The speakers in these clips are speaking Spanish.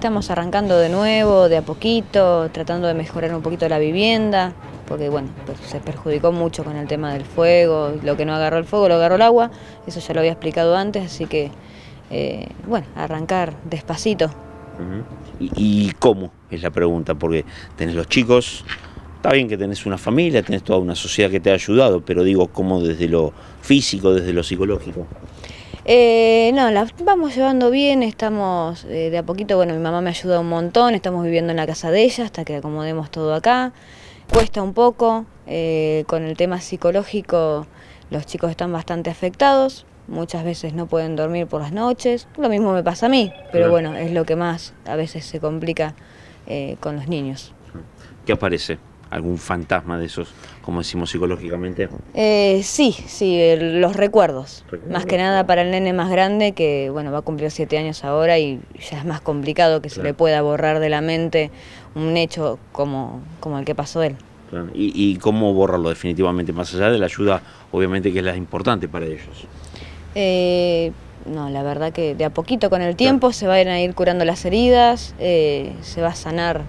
Estamos arrancando de nuevo, de a poquito, tratando de mejorar un poquito la vivienda, porque bueno, pues, se perjudicó mucho con el tema del fuego, lo que no agarró el fuego lo agarró el agua, eso ya lo había explicado antes, así que eh, bueno, arrancar despacito. ¿Y cómo? Es la pregunta, porque tenés los chicos, está bien que tenés una familia, tenés toda una sociedad que te ha ayudado, pero digo, ¿cómo desde lo físico, desde lo psicológico? Eh, no, la vamos llevando bien, estamos eh, de a poquito, bueno, mi mamá me ayuda un montón, estamos viviendo en la casa de ella hasta que acomodemos todo acá. Cuesta un poco, eh, con el tema psicológico los chicos están bastante afectados, muchas veces no pueden dormir por las noches, lo mismo me pasa a mí, pero bueno, es lo que más a veces se complica con los niños. ¿Qué aparece? algún fantasma de esos, como decimos psicológicamente? Eh, sí, sí, los recuerdos. Más que nada para el nene más grande, que bueno, va a cumplir siete años ahora y ya es más complicado que se le pueda borrar de la mente un hecho como, como el que pasó él. Y, cómo borrarlo definitivamente, más allá de la ayuda, obviamente que es la importante para ellos. Eh, no, la verdad que de a poquito con el tiempo se van a ir curando las heridas, eh, se va a sanar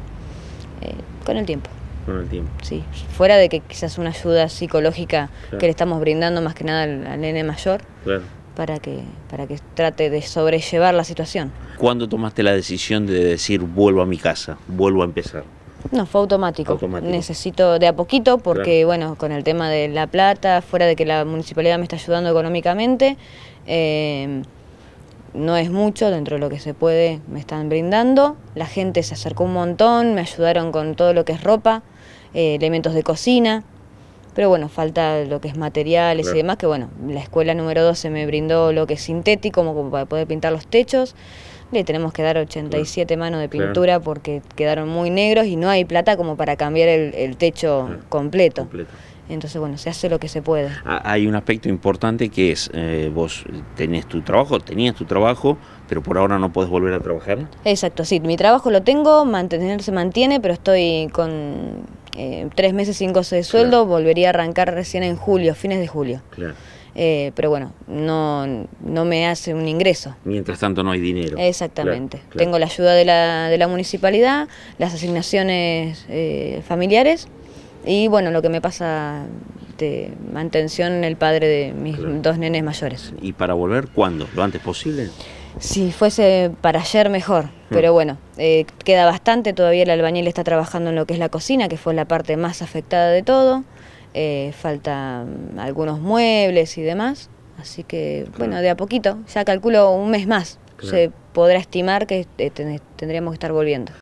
con el tiempo con el tiempo. Sí, fuera de que quizás una ayuda psicológica que le estamos brindando más que nada al, nene mayor. Para que, para que trate de sobrellevar la situación. ¿Cuándo tomaste la decisión de decir vuelvo a mi casa, vuelvo a empezar? No, fue automático. Necesito de a poquito porque, bueno, con el tema de la plata, fuera de que la municipalidad me está ayudando económicamente, eh, no es mucho, dentro de lo que se puede me están brindando. La gente se acercó un montón, me ayudaron con todo lo que es ropa, eh, elementos de cocina, pero bueno, falta lo que es materiales y demás, que bueno, la escuela número 12 me brindó lo que es sintético, como, para poder pintar los techos. Le tenemos que dar 87 manos de pintura porque quedaron muy negros y no hay plata como para cambiar el, techo completo. Entonces, bueno, se hace lo que se puede. Ah, hay un aspecto importante que es, eh, vos tenés tu trabajo, tenías tu trabajo, pero por ahora no puedes volver a trabajar. Exacto, sí, mi trabajo lo tengo, mantener se mantiene, pero estoy con eh, tres meses sin goce de sueldo, volvería a arrancar recién en julio, fines de julio. Claro. Eh, pero bueno, no, no me hace un ingreso. Mientras tanto no hay dinero. Exactamente. Tengo la ayuda de la, de la municipalidad, las asignaciones familiares, y bueno, lo que me pasa de mantención el padre de mis dos nenes mayores. ¿Y para volver cuándo? ¿Lo antes posible? Si fuese para ayer mejor, hmm. pero bueno, eh, queda bastante, todavía el albañil está trabajando en lo que es la cocina, que fue la parte más afectada de todo, eh, falta faltan mm, algunos muebles y demás, así que bueno, de a poquito, ya calculo un mes más, se podrá estimar que eh, tendríamos que estar volviendo.